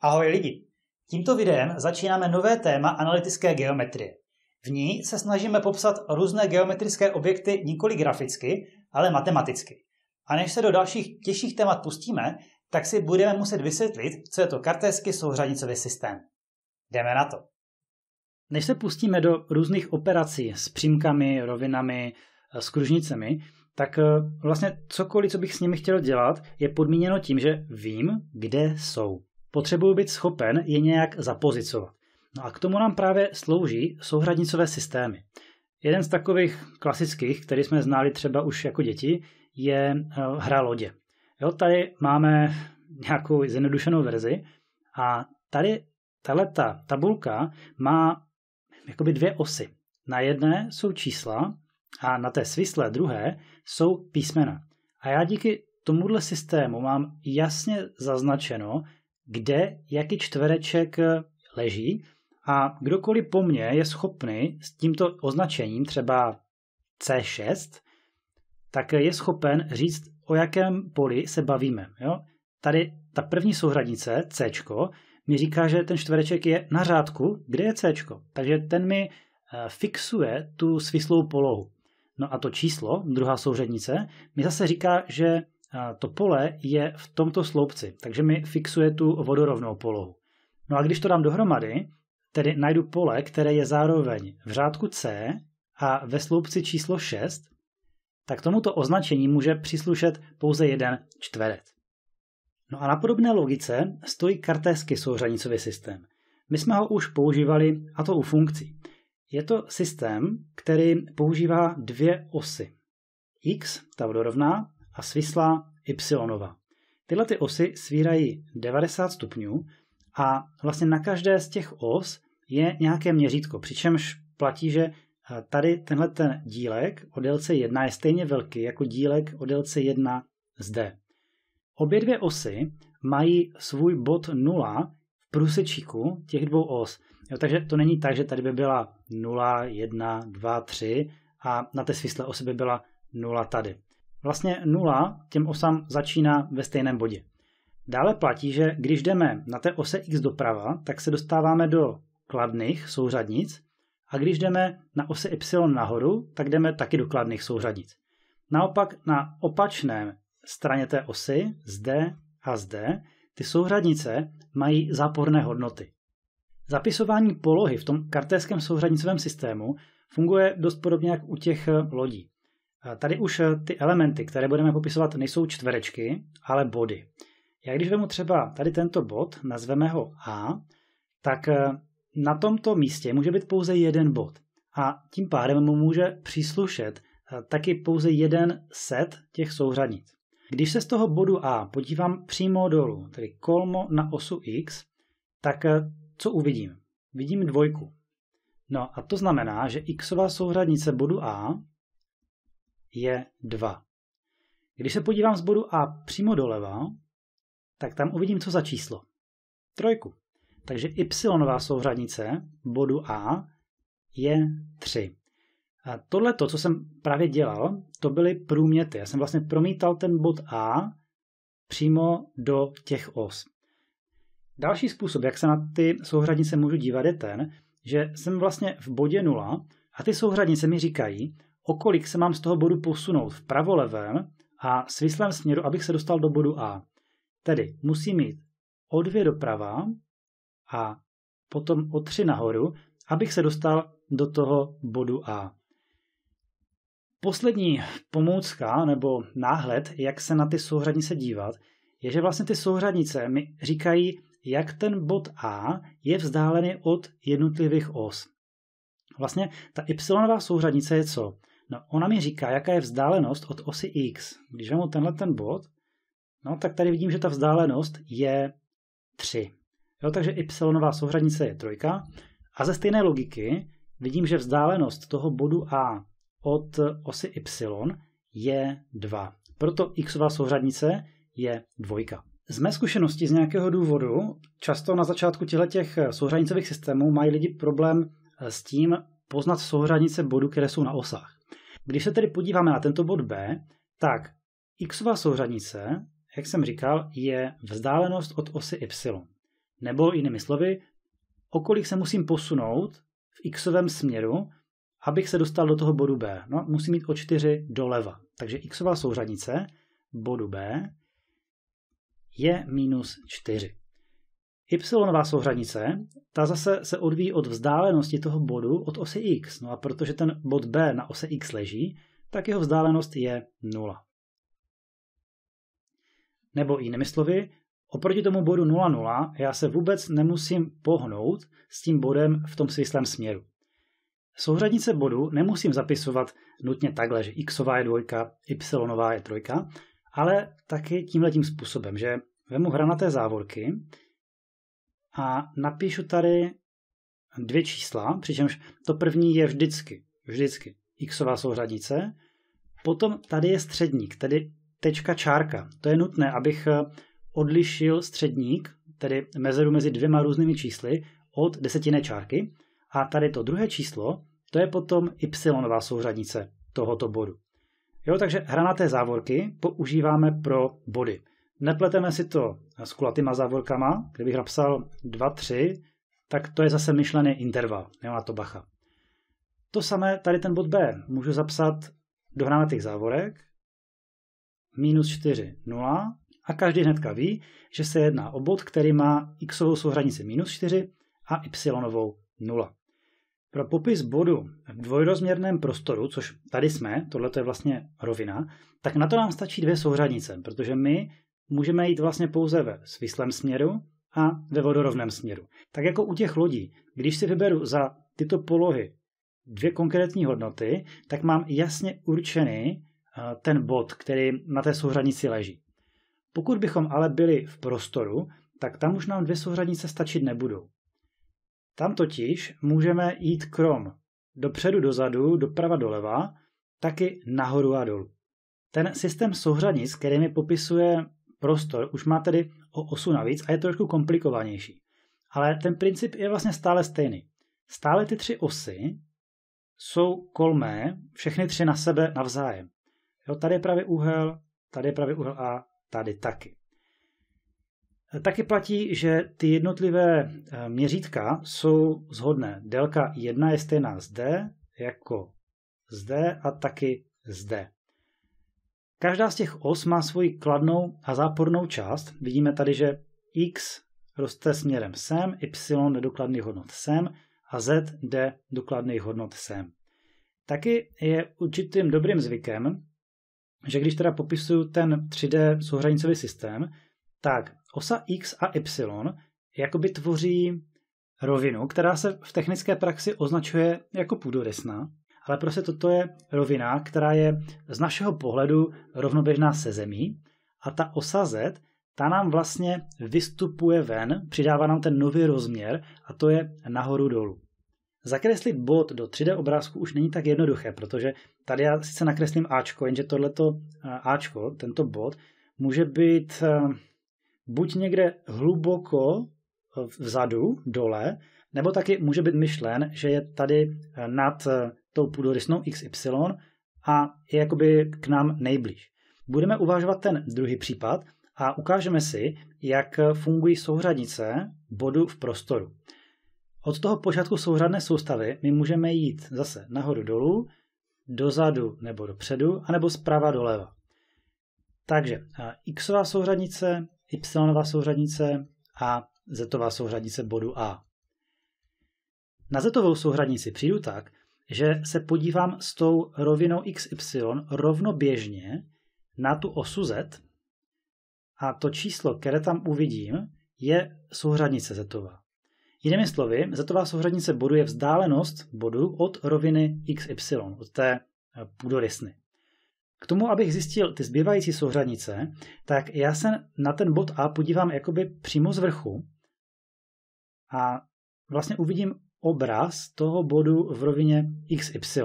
Ahoj lidi! Tímto videem začínáme nové téma analytické geometrie. V ní se snažíme popsat různé geometrické objekty nikoli graficky, ale matematicky. A než se do dalších těžších témat pustíme, tak si budeme muset vysvětlit, co je to kartésky souřadnicový systém. Jdeme na to! Než se pustíme do různých operací s přímkami, rovinami, eh, s kružnicemi, tak eh, vlastně cokoliv, co bych s nimi chtěl dělat, je podmíněno tím, že vím, kde jsou potřebuji být schopen je nějak zapozicovat. No a k tomu nám právě slouží souhradnicové systémy. Jeden z takových klasických, který jsme znali třeba už jako děti, je eh, hra lodě. Jo, tady máme nějakou zjednodušenou verzi a tady ta tabulka má jakoby dvě osy. Na jedné jsou čísla a na té svislé druhé jsou písmena. A já díky tomuhle systému mám jasně zaznačeno, kde jaký čtvereček eh, leží a kdokoliv po mně je schopný s tímto označením, třeba C6, tak je schopen říct, o jakém poli se bavíme. Jo? Tady ta první souhradnice, C, mi říká, že ten čtvereček je na řádku, kde je C. Takže ten mi eh, fixuje tu svislou polohu. No a to číslo, druhá souřadnice, mi zase říká, že to pole je v tomto sloupci, takže mi fixuje tu vodorovnou polohu. No a když to dám dohromady, tedy najdu pole, které je zároveň v řádku C a ve sloupci číslo 6, tak tomuto označení může příslušet pouze jeden čtverec. No a na podobné logice stojí kartéský souřadnicový systém. My jsme ho už používali, a to u funkcí. Je to systém, který používá dvě osy. x, ta vodorovná, a svislá y. Tyhle ty osy svírají 90 stupňů a vlastně na každé z těch os je nějaké měřítko, přičemž platí, že eh, tady tenhle ten dílek o délce 1 je stejně velký jako dílek o délce 1 zde. Obě dvě osy mají svůj bod 0 v průsečíku těch dvou os. Jo, takže to není tak, že tady by byla 0, 1, 2, 3 a na té svislé osy by byla 0 tady. Vlastně nula těm osám začíná ve stejném bodě. Dále platí, že když jdeme na té ose x doprava, tak se dostáváme do kladných souřadnic a když jdeme na ose y nahoru, tak jdeme taky do kladných souřadnic. Naopak na opačné straně té osy, zde a zde, ty souřadnice mají záporné hodnoty. Zapisování polohy v tom kartéském souřadnicovém systému funguje dost podobně jak u těch lodí. Tady už eh, ty elementy, které budeme popisovat, nejsou čtverečky, ale body. Já když vemu třeba tady tento bod, nazveme ho A, tak eh, na tomto místě může být pouze jeden bod. A tím pádem mu může příslušet eh, taky pouze jeden set těch souřadnic. Když se z toho bodu A podívám přímo dolů, tedy kolmo na osu X, tak co uvidím? Vidím dvojku. No a to znamená, že xová souřadnice bodu A je 2. Když se podívám z bodu A přímo doleva, tak tam uvidím, co za číslo. Trojku. Takže y souřadnice bodu A je 3. A tohle, to, co jsem právě dělal, to byly průměty. Já jsem vlastně promítal ten bod A přímo do těch os. Další způsob, jak se na ty souhradnice můžu dívat, je ten, že jsem vlastně v bodě 0 a ty souhradnice mi říkají, Okolik se mám z toho bodu posunout vpravo levém a svislém směru, abych se dostal do bodu A. Tedy musím mít o dvě doprava a potom o tři nahoru, abych se dostal do toho bodu A. Poslední pomůcka nebo náhled, jak se na ty souřadnice dívat, je, že vlastně ty souřadnice mi říkají, jak ten bod A je vzdálený od jednotlivých os. Vlastně ta y souřadnice je co? No, ona mi říká, jaká je vzdálenost od osy x. Když vezmu tenhle ten bod, no tak tady vidím, že ta vzdálenost je 3. Jo, takže y souřadnice je trojka. A ze stejné logiky vidím, že vzdálenost toho bodu A od osy y je 2. Proto x souřadnice je 2. Z mé zkušenosti z nějakého důvodu, často na začátku těchto souřadnicových systémů mají lidi problém s tím poznat souřadnice bodů, které jsou na osách. Když se tedy podíváme na tento bod B, tak xová souřadnice, jak jsem říkal, je vzdálenost od osy y. Nebo jinými slovy, okolik se musím posunout v xovém směru, abych se dostal do toho bodu B. No, musím jít o 4 doleva. Takže xová souřadnice bodu B je minus 4. Y souřadnice, ta zase se odvíjí od vzdálenosti toho bodu od osy x. No a protože ten bod B na ose x leží, tak jeho vzdálenost je 0. Nebo jinými slovy, oproti tomu bodu 0, 0 já se vůbec nemusím pohnout s tím bodem v tom svislém směru. Souřadnice bodu nemusím zapisovat nutně takhle, že xová je dvojka, y je trojka, ale taky tímhletím způsobem, že vemu hranaté závorky, a napíšu tady dvě čísla, přičemž to první je vždycky, vždycky xová souřadnice. Potom tady je středník, tedy tečka čárka. To je nutné, abych eh, odlišil středník, tedy mezeru mezi dvěma různými čísly, od desetinné čárky. A tady to druhé číslo, to je potom y souřadnice tohoto bodu. Jo, takže hranaté závorky používáme pro body. Nepleteme si to s kulatýma závorkama, kdybych napsal 2, 3, tak to je zase myšlený interval, jo, na to bacha. To samé tady ten bod B. Můžu zapsat do těch závorek minus 4, 0 a každý hnedka ví, že se jedná o bod, který má xovou souhranici minus 4 a y 0. Pro popis bodu v dvojrozměrném prostoru, což tady jsme, tohle je vlastně rovina, tak na to nám stačí dvě souřadnice, protože my můžeme jít vlastně pouze ve svislém směru a ve vodorovném směru. Tak jako u těch lodí, když si vyberu za tyto polohy dvě konkrétní hodnoty, tak mám jasně určený eh, ten bod, který na té souřadnici leží. Pokud bychom ale byli v prostoru, tak tam už nám dvě souřadnice stačit nebudou. Tam totiž můžeme jít krom dopředu, dozadu, doprava, doleva, taky nahoru a dolů. Ten systém souřadnic, který mi popisuje prostor už má tedy o osu navíc a je trošku komplikovanější. Ale ten princip je vlastně stále stejný. Stále ty tři osy jsou kolmé, všechny tři na sebe navzájem. Jo, tady je pravý úhel, tady je pravý úhel a tady taky. E, taky platí, že ty jednotlivé e, měřítka jsou zhodné. Délka 1 je stejná zde jako zde a taky zde. Každá z těch os má svoji kladnou a zápornou část. Vidíme tady, že x roste směrem sem, y jde do kladných hodnot sem a z jde do kladných hodnot sem. Taky je určitým dobrým zvykem, že když teda popisuju ten 3D souhranicový systém, tak osa x a y jakoby tvoří rovinu, která se v technické praxi označuje jako půdorysná ale prostě toto je rovina, která je z našeho pohledu rovnoběžná se zemí a ta osa Z, ta nám vlastně vystupuje ven, přidává nám ten nový rozměr a to je nahoru dolů. Zakreslit bod do 3D obrázku už není tak jednoduché, protože tady já sice nakreslím Ačko, jenže tohleto eh, Ačko, tento bod, může být eh, buď někde hluboko eh, vzadu, dole, nebo taky může být myšlen, že je tady nad tou půdorysnou XY a je jakoby k nám nejblíž. Budeme uvažovat ten druhý případ a ukážeme si, jak fungují souřadnice bodu v prostoru. Od toho počátku souřadné soustavy my můžeme jít zase nahoru dolů, dozadu nebo dopředu, anebo zprava doleva. Takže xová souřadnice, y souřadnice a z souřadnice bodu A. Na zetovou souhradnici přijdu tak, že se podívám s tou rovinou XY rovnoběžně na tu osu Z a to číslo, které tam uvidím, je souhradnice Zetova. Jinými slovy, Zetová souhradnice bodu je vzdálenost bodu od roviny XY, od té eh, půdorysny. K tomu, abych zjistil ty zbývající souhradnice, tak já se na ten bod A podívám jakoby přímo z vrchu a vlastně uvidím obraz toho bodu v rovině xy.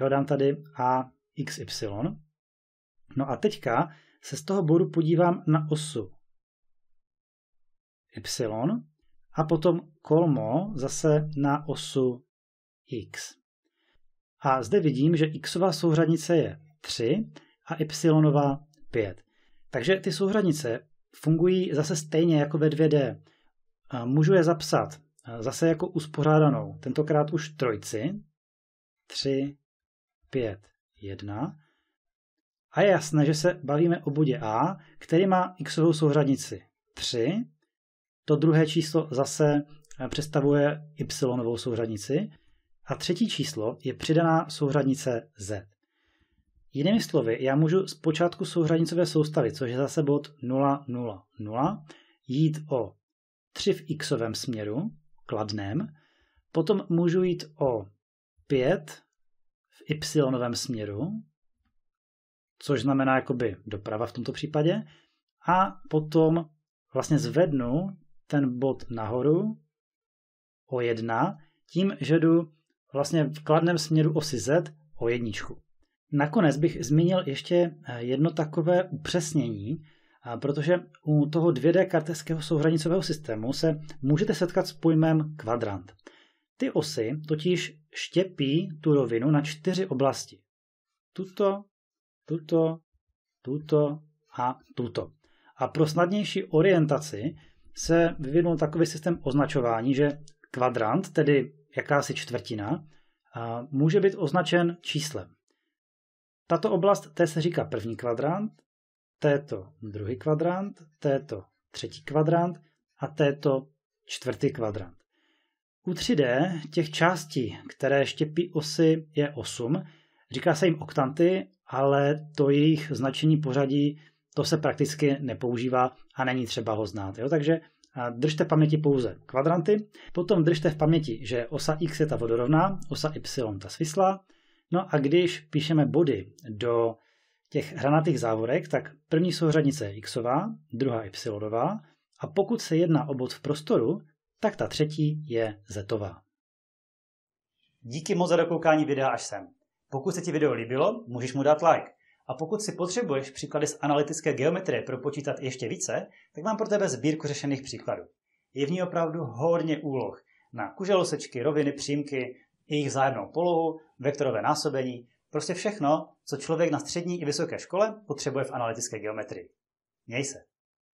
Jo, dám tady a xy. No a teďka se z toho bodu podívám na osu y a potom kolmo zase na osu x. A zde vidím, že xová souřadnice je 3 a y 5. Takže ty souřadnice fungují zase stejně jako ve 2D. Můžu je zapsat zase jako uspořádanou, tentokrát už trojci, 3, 5, 1. A je jasné, že se bavíme o bodě A, který má x souřadnici 3. To druhé číslo zase eh, představuje y souřadnici. A třetí číslo je přidaná souřadnice z. Jinými slovy, já můžu z počátku souřadnicové soustavy, což je zase bod 0, 0, 0, jít o 3 v xovém směru, kladném. Potom můžu jít o 5 v y směru, což znamená jakoby doprava v tomto případě. A potom vlastně zvednu ten bod nahoru o 1 tím, že jdu vlastně v kladném směru osy Z o jedničku. Nakonec bych zmínil ještě eh, jedno takové upřesnění, protože u toho 2D karteského souhranicového systému se můžete setkat s pojmem kvadrant. Ty osy totiž štěpí tu rovinu na čtyři oblasti. Tuto, tuto, tuto a tuto. A pro snadnější orientaci se vyvinul takový systém označování, že kvadrant, tedy jakási čtvrtina, může být označen číslem. Tato oblast té se říká první kvadrant, této druhý kvadrant, této třetí kvadrant a této čtvrtý kvadrant. U 3D těch částí, které štěpí osy, je 8. Říká se jim oktanty, ale to jejich značení pořadí, to se prakticky nepoužívá a není třeba ho znát. Jo? Takže držte v paměti pouze kvadranty, potom držte v paměti, že osa x je ta vodorovná, osa y ta svislá, no a když píšeme body do těch hranatých závorek, tak první souřadnice je xová, druhá yová a pokud se jedná o bod v prostoru, tak ta třetí je zetová. Díky moc za dokoukání videa až sem. Pokud se ti video líbilo, můžeš mu dát like. A pokud si potřebuješ příklady z analytické geometrie propočítat ještě více, tak mám pro tebe sbírku řešených příkladů. Je v ní opravdu hodně úloh na kuželosečky, roviny, přímky, jejich zájemnou polohu, vektorové násobení Prostě všechno, co člověk na střední i vysoké škole potřebuje v analytické geometrii. Měj se.